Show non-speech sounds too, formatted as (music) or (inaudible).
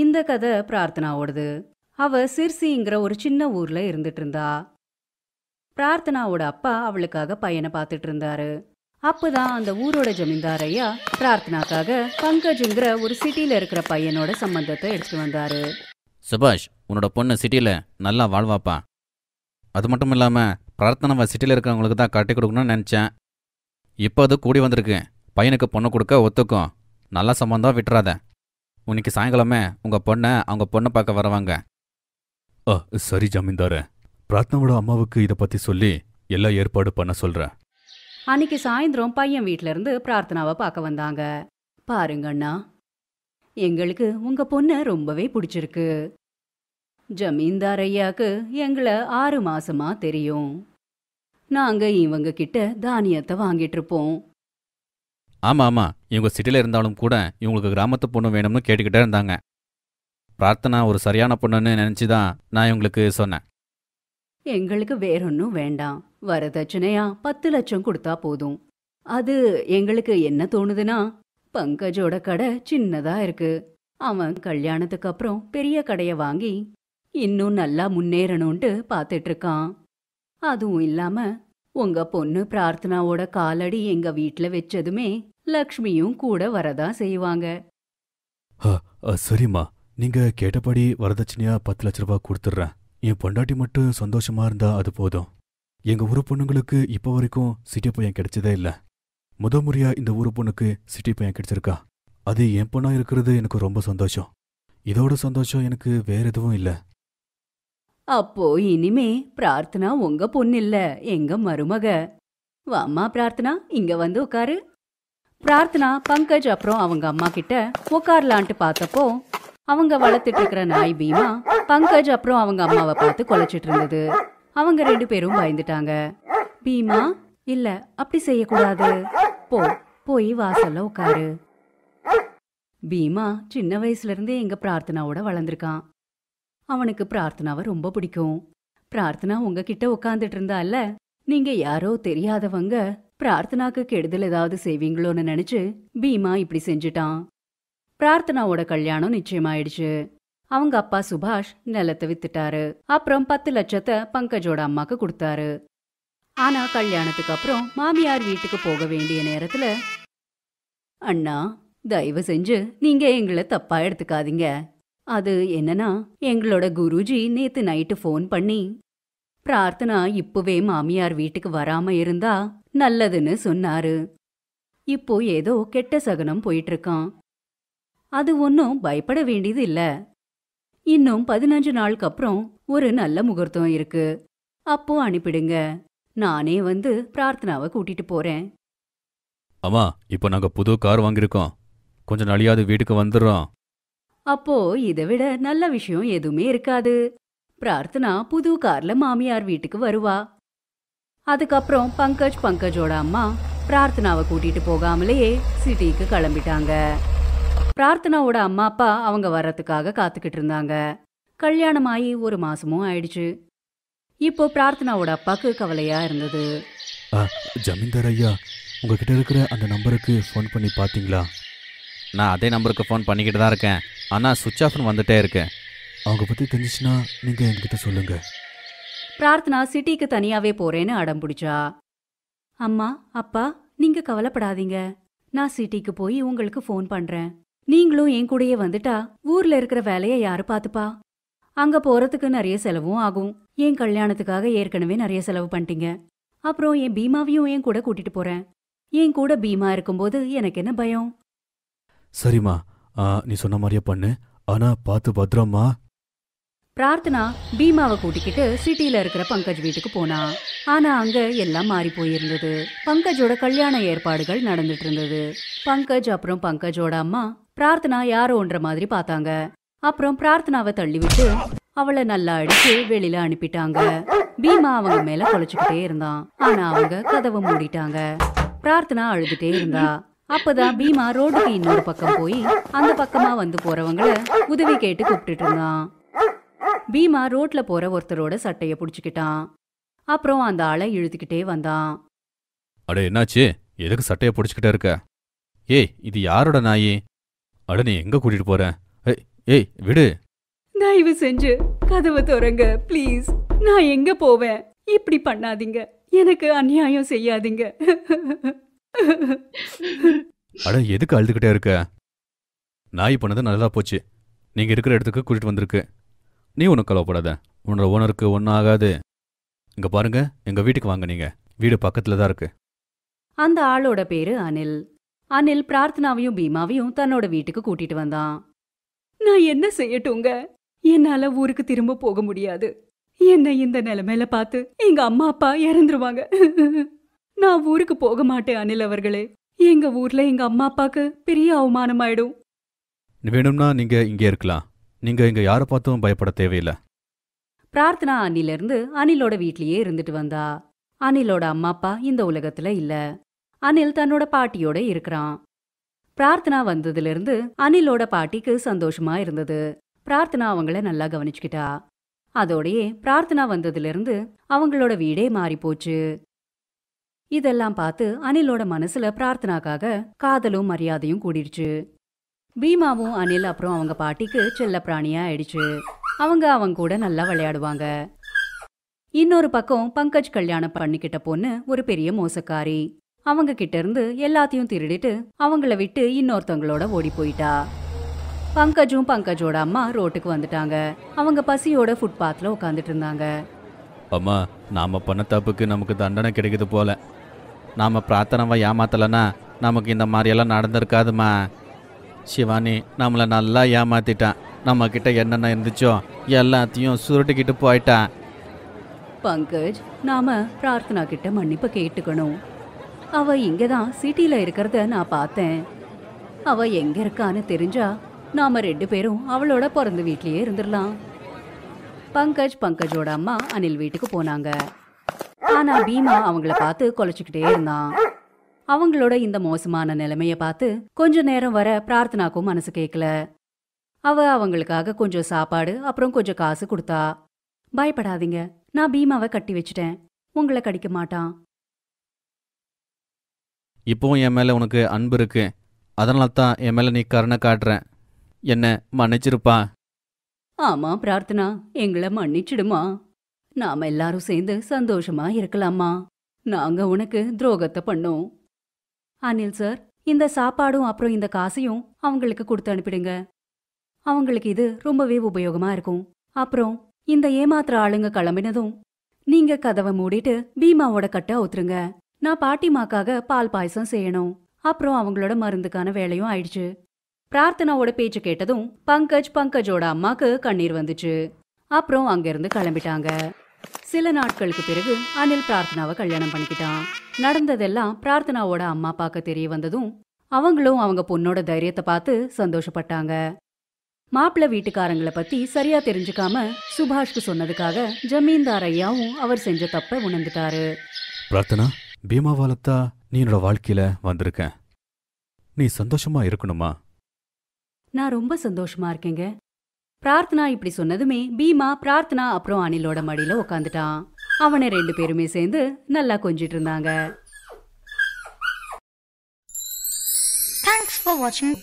இந்த கதை பிரார்த்தனாவோடது அவ சிர்சிங்கிற ஒரு சின்ன ஊர்ல இருந்துட்டு இருந்தா பிரார்த்தனாவோட அப்பா அவளுக்காக பையனை பார்த்துட்டு இருந்தாரு அப்பதான் அந்த ஊரோட ஜமீன்தார் ஐயா பிரார்த்தனாக்காக பங்கஜுங்கிற ஒரு சிட்டில இருக்கிற பையனோட சம்பந்தத்தை எடுத்துட்டு வந்தாரு சுபாஷ் உன்னோட பொண்ணு சிட்டில நல்லா வாழ்வாப்பா அது மட்டும் இல்லாம பிரார்த்தனாவை சிட்டியில் இருக்கிறவங்களுக்கு தான் கட்டி கொடுக்கணும்னு நினச்சேன் இப்போ அது கூடி வந்திருக்கு பையனுக்கு பொண்ணு கொடுக்க ஒத்துக்கும் நல்லா சம்பந்தம் விட்டுறாத இன்னைக்கு சாயங்காலமே உங்கள் பொண்ணை அவங்க பொண்ணை பார்க்க வரவாங்க ஆ சரி ஜமீன்தாரு பிரார்த்தனோட அம்மாவுக்கு இதை பற்றி சொல்லி எல்லா ஏற்பாடு பண்ண சொல்றேன் அன்னைக்கு சாயந்தரம் பையன் இருந்து பிரார்த்தனாவை பார்க்க வந்தாங்க பாருங்க அண்ணா எங்களுக்கு உங்க பொண்ணை ரொம்பவே பிடிச்சிருக்கு ஜமீன்தார் ஐயாக்கு எங்களை ஆறு மாசமா தெரியும் நாங்க இவங்க கிட்ட தானியத்தை வாங்கிட்டு இருப்போம் ஆமாம் ஆமாம் இவங்க சிட்டியில் இருந்தாலும் கூட இவங்களுக்கு கிராமத்து பொண்ணு வேணும்னு கேட்டுக்கிட்டே இருந்தாங்க பிரார்த்தனா ஒரு சரியான பொண்ணுன்னு நினச்சி தான் நான் இவங்களுக்கு சொன்னேன் எங்களுக்கு வேறொன்னும் வேண்டாம் வரதட்சணையா பத்து லட்சம் கொடுத்தா போதும் அது எங்களுக்கு என்ன தோணுதுன்னா பங்கஜோட கடை சின்னதா இருக்கு அவன் கல்யாணத்துக்கு அப்புறம் பெரிய கடைய வாங்கி இன்னும் நல்லா முன்னேறணும்ட்டு பார்த்துட்டு இருக்கான் அதுவும் இல்லாம உங்க பொண்ணு பிரார்த்தனாவோட காலடி எங்க வீட்ல வச்சதுமே லக்ஷ்மியும் கூட வரதான் செய்வாங்க சரிம்மா நீங்க கேட்டபடி வரதட்சணையா பத்து லட்ச ரூபாய் கொடுத்துட்றேன் என் பொண்டாட்டி மட்டும் சந்தோஷமா இருந்தா அது போதும் எங்க ஊரு பொண்ணுங்களுக்கு இப்போ வரைக்கும் சிட்டி பையன் கிடைச்சதே இல்லை முத முறையா இந்த ஊரு பொண்ணுக்கு சிட்டி பையன் கிடைச்சிருக்கா அது என் பொண்ணா இருக்கிறது எனக்கு ரொம்ப சந்தோஷம் இதோட சந்தோஷம் எனக்கு வேற எதுவும் இல்லை அப்போ இனிமே பிரார்த்தனா உங்க பொண்ணில்ல எங்க மருமக அம்மா பிரார்த்தனா இங்க வந்து உட்காரு பிரார்த்தனா பங்கஜ் அப்புறம் அவங்க அம்மா கிட்ட உட்காரலான்ட்டு பார்த்தப்போ அவங்க வளர்த்துட்டு இருக்கிற நாய் பீமா பங்கஜ் அப்புறம் அவங்க அம்மாவை பார்த்து குலைச்சிட்டு இருந்தது அவங்க ரெண்டு பேரும் பயந்துட்டாங்க பீமா இல்ல அப்படி செய்யக்கூடாது போ போய் வாசல்ல உட்காரு பீமா சின்ன வயசுல இருந்தே எங்க பிரார்த்தனாவோட வளர்ந்துருக்கான் அவனுக்கு பிரார்த்தனாவை ரொம்ப பிடிக்கும் பிரார்த்தனா உங்ககிட்ட உட்காந்துட்டு இருந்தால நீங்க யாரோ தெரியாதவங்க பிரார்த்தனாக்கு கெடுதல் ஏதாவது செய்வீங்களோன்னு நினைச்சு பீமா இப்படி செஞ்சுட்டான் பிரார்த்தனாவோட கல்யாணம் நிச்சயமாயிடுச்சு அவங்க அப்பா சுபாஷ் நிலத்தை வித்துட்டாரு அப்புறம் பத்து லட்சத்தை பங்கஜோட அம்மாக்கு கொடுத்தாரு ஆனா கல்யாணத்துக்கு அப்புறம் மாமியார் வீட்டுக்கு போக வேண்டிய நேரத்துல அண்ணா தயவு செஞ்சு நீங்க எங்களை தப்பா எடுத்துக்காதீங்க அது என்னன்னா எங்களோட குருஜி நேத்து நைட்டு ஃபோன் பண்ணி பிரார்த்தனா இப்பவே மாமியார் வீட்டுக்கு வராம இருந்தா நல்லதுன்னு சொன்னாரு இப்போ ஏதோ கெட்ட சகனம் போயிட்டு இருக்கான் அது ஒன்றும் பயப்பட வேண்டியது இல்ல இன்னும் பதினஞ்சு நாளுக்கு அப்புறம் ஒரு நல்ல முகூர்த்தம் இருக்கு அப்போ அனுப்பிடுங்க நானே வந்து பிரார்த்தனாவை கூட்டிட்டு போறேன் அம்மா இப்போ நாங்க புது கார் வாங்கியிருக்கோம் கொஞ்ச நாளையாவது வீட்டுக்கு வந்துடுறோம் அப்போ இதை விட நல்ல விஷயம் எதுவுமே இருக்காது பிரார்த்தனா புது கார்ல மாமியார் வீட்டுக்கு வருவா அதுக்கப்புறம் பங்கஜ் பங்கஜோட அம்மா பிரார்த்தனாவை கூட்டிட்டு போகாமலேயே சிட்டிக்கு கிளம்பிட்டாங்க பிரார்த்தனாவோட அம்மா அப்பா அவங்க வர்றதுக்காக காத்துக்கிட்டு இருந்தாங்க கல்யாணம் ஆகி ஒரு மாசமும் ஆயிடுச்சு இப்போ பிரார்த்தனாவோட அப்பாக்கு கவலையா இருந்தது ஜமீன்தார் ஐயா உங்ககிட்ட இருக்கிற அந்த நம்பருக்கு ஃபோன் பண்ணி பாத்தீங்களா நான் அதே நம்பருக்கு ஃபோன் பண்ணிக்கிட்டு தான் இருக்கேன் ஆனால் சுவிச் ஆஃப்னு வந்துட்டே இருக்கேன் அவங்க பற்றி தெரிஞ்சிச்சுன்னா நீங்கள் என்கிட்ட சொல்லுங்க பிரார்த்தனா சிட்டிக்கு தனியாகவே போகிறேன்னு அடம் பிடிச்சா அம்மா அப்பா நீங்கள் கவலைப்படாதீங்க நான் சிட்டிக்கு போய் உங்களுக்கு ஃபோன் பண்ணுறேன் நீங்களும் என் கூடயே வந்துட்டா ஊரில் இருக்கிற வேலையை யாரு பார்த்துப்பா அங்கே போகிறதுக்கு நிறைய செலவும் ஆகும் என் கல்யாணத்துக்காக ஏற்கனவே நிறைய செலவு பண்ணிட்டீங்க அப்புறம் என் பீமாவையும் என் கூட கூட்டிகிட்டு போகிறேன் என் கூட பீமா இருக்கும்போது எனக்கு என்ன பயம் சரிம்மா நீ சொன்ன மாதிரியே பண்ணு ஆனா பார்த்து பத்திரம்மா பிரார்த்தனா பீமாவை கூட்டிக்கிட்டு சிட்டியில இருக்கிற பங்கஜ் வீட்டுக்கு போனா ஆனா அங்க எல்லாம் மாறி போயிருந்தது பங்கஜோட கல்யாண ஏற்பாடுகள் நடந்துட்டு இருந்தது பங்கஜ் அப்புறம் பங்கஜோட அம்மா பிரார்த்தனா யாரோ ஒன்ற மாதிரி பார்த்தாங்க அப்புறம் பிரார்த்தனாவை தள்ளிவிட்டு அவளை நல்லா அடிச்சு வெளியில அனுப்பிட்டாங்க பீமா அவங்க மேல குலைச்சுக்கிட்டே இருந்தான் ஆனா அவங்க கதவை மூடிட்டாங்க பிரார்த்தனா அழுதுட்டே இருந்தா அப்பதான் பீமா ரோடுக்கு இன்னொரு பக்கம் போய் அந்த பக்கமா வந்து போறவங்கள உதவி கேட்டு கூப்பிட்டு இருந்தான் பீமா ரோட்ல போற ஒருத்தரோட சட்டைய புடிச்சுக்கிட்டான் அப்புறம் அந்த ஆளை இழுத்துக்கிட்டே வந்தான் அட என்னாச்சு எதுக்கு சட்டைய புடிச்சுக்கிட்டே இருக்க ஏய் இது யாரோட நாயி அட நீ எங்க கூட்டிட்டு போற ஏய் விடு தயவு செஞ்சு கதவு துறங்க ப்ளீஸ் நான் எங்க போவேன் இப்படி பண்ணாதீங்க எனக்கு அநியாயம் செய்யாதீங்க (laughs) அட எதுக்கு அழுதுகிட்டே இருக்க நாய் பண்ணது நல்லா போச்சு நீங்கள் இருக்கிற இடத்துக்கு கூட்டிகிட்டு வந்திருக்கு நீ ஒன்றும் கலவப்படாத உன்னோட ஓனருக்கு ஒன்றும் ஆகாது இங்கே பாருங்க எங்கள் வீட்டுக்கு வாங்க நீங்கள் வீடு பக்கத்தில் தான் இருக்கு அந்த ஆளோட பேரு அனில் அனில் பிரார்த்தனாவையும் பீமாவையும் தன்னோட வீட்டுக்கு கூட்டிட்டு வந்தான் நான் என்ன செய்யட்டுங்க என்னால ஊருக்கு திரும்ப போக முடியாது என்னை இந்த நிலைமையில பார்த்து எங்க அம்மா அப்பா இறந்துருவாங்க நான் ஊருக்கு போக மாட்டேன் அனில் அவர்களே எங்க ஊர்ல எங்க அம்மா அப்பாக்கு பெரிய அவமானம் ஆயிடும் வேணும்னா நீங்க இங்கே இருக்கலாம் நீங்க இங்க யாரை பார்த்தும் பயப்பட தேவையில்ல பிரார்த்தனா அனில இருந்து அனிலோட வீட்லயே இருந்துட்டு வந்தா அனிலோட அம்மா அப்பா இந்த உலகத்துல இல்ல அனில் தன்னோட பாட்டியோட இருக்கிறான் பிரார்த்தனா வந்ததுலேருந்து அனிலோட பாட்டிக்கு சந்தோஷமா இருந்தது பிரார்த்தனா அவங்கள நல்லா கவனிச்சுக்கிட்டா அதோடயே பிரார்த்தனா வந்ததுலேருந்து அவங்களோட வீடே மாறி போச்சு இதெல்லாம் பார்த்து அனிலோட மனசுல பிரார்த்தனாக்காக காதலும் மரியாதையும் கூடிடுச்சு பீமாவும் அனில் அப்புறம் அவங்க பாட்டிக்கு செல்ல பிராணியா ஆயிடுச்சு அவங்க அவங்க கூட நல்லா விளையாடுவாங்க இன்னொரு பக்கம் பங்கஜ் கல்யாணம் பண்ணிக்கிட்ட பொண்ணு ஒரு பெரிய மோசக்காரி அவங்க கிட்ட இருந்து எல்லாத்தையும் திருடிட்டு அவங்கள விட்டு இன்னொருத்தவங்களோட ஓடி போயிட்டா பங்கஜும் பங்கஜோட அம்மா ரோட்டுக்கு வந்துட்டாங்க அவங்க பசியோட ஃபுட்பாத்ல உட்காந்துட்டு இருந்தாங்க அம்மா நாம பண்ண தப்புக்கு நமக்கு தண்டனை கிடைக்குது போல நாம் பிரார்த்தனவை ஏமாத்தலைன்னா நமக்கு இந்த மாதிரியெல்லாம் நடந்திருக்காதுமா சிவானி நம்மளை நல்லா ஏமாத்திட்டான் நம்மக்கிட்ட என்னென்ன இருந்துச்சோ எல்லாத்தையும் சுருட்டிக்கிட்டு போயிட்டான் பங்கஜ் நாம பிரார்த்தனா கிட்ட மன்னிப்பு கேட்டுக்கணும் அவ இங்க தான் சிட்டியில இருக்கிறத நான் பார்த்தேன் அவ எங்க இருக்கான்னு தெரிஞ்சா நாம ரெண்டு பேரும் அவளோட பிறந்த வீட்லயே இருந்துடலாம் பங்கஜ் பங்கஜோட அம்மா அனில் வீட்டுக்கு போனாங்க ஆனா பீமா அவங்கள பார்த்து கொலைச்சுக்கிட்டே இருந்தான் அவங்களோட இந்த மோசமான நிலைமைய பார்த்து கொஞ்ச நேரம் வர பிரார்த்தனாக்கும் மனசு கேட்கல அவ அவங்களுக்காக கொஞ்சம் சாப்பாடு அப்புறம் கொஞ்சம் காசு கொடுத்தா பயப்படாதீங்க நான் பீமாவை கட்டி வச்சிட்டேன் உங்களை கடிக்க மாட்டான் இப்போவும் என் மேல உனக்கு அன்பு இருக்கு அதனால தான் என் மேலே நீ கருணை காட்டுறேன் என்ன மன்னிச்சிருப்பா ஆமா பிரார்த்தனா எங்களை மன்னிச்சிடுமா நாம எல்லாரும் சேர்ந்து சந்தோஷமா இருக்கலாமா நாங்க உனக்கு துரோகத்தை பண்ணோம் அனில் சார் இந்த சாப்பாடும் அப்புறம் இந்த காசையும் அவங்களுக்கு கொடுத்து அனுப்பிடுங்க அவங்களுக்கு இது ரொம்பவே உபயோகமா இருக்கும் அப்புறம் இந்த ஏமாத்துற ஆளுங்க கிளம்பினதும் நீங்க கதவை மூடிட்டு பீமாவோட கட்டை ஒத்துருங்க நான் பாட்டிமாக்காக பால் பாயசம் செய்யணும் அப்புறம் அவங்களோட மருந்துக்கான வேலையும் ஆயிடுச்சு பிரார்த்தனாவோட பேச்சு கேட்டதும் பங்கஜ் பங்கஜோட அம்மாக்கு கண்ணீர் வந்துச்சு அப்புறம் அங்கிருந்து கிளம்பிட்டாங்க சில நாட்களுக்கு பிறகு அனில் பிரார்த்தனாவை கல்யாணம் பண்ணிக்கிட்டான் நடந்ததெல்லாம் பிரார்த்தனாவோட அம்மா பார்க்க தெரிய வந்ததும் அவங்களும் அவங்க பொண்ணோட தைரியத்தை பார்த்து சந்தோஷப்பட்டாங்க மாப்பிள்ளை வீட்டுக்காரங்களை பத்தி சரியா தெரிஞ்சுக்காம சுபாஷ்க்கு சொன்னதுக்காக ஜமீன்தார் ஐயாவும் அவர் செஞ்ச தப்ப உணர்ந்துட்டாரு பிரார்த்தனா பீமாவாலத்தா நீ என்னோட வாழ்க்கையில வந்திருக்க நீ சந்தோஷமா இருக்கணுமா நான் ரொம்ப சந்தோஷமா இருக்கேங்க பிரார்த்தனா இப்படி சொன்னதுமே பீமா பிரார்த்தனா அப்புறம் அனிலோட மடியில உக்காந்துட்டான் அவனை ரெண்டு பேருமே சேர்ந்து நல்லா கொஞ்சிட்டு இருந்தாங்க தேங்க்ஸ் for watching.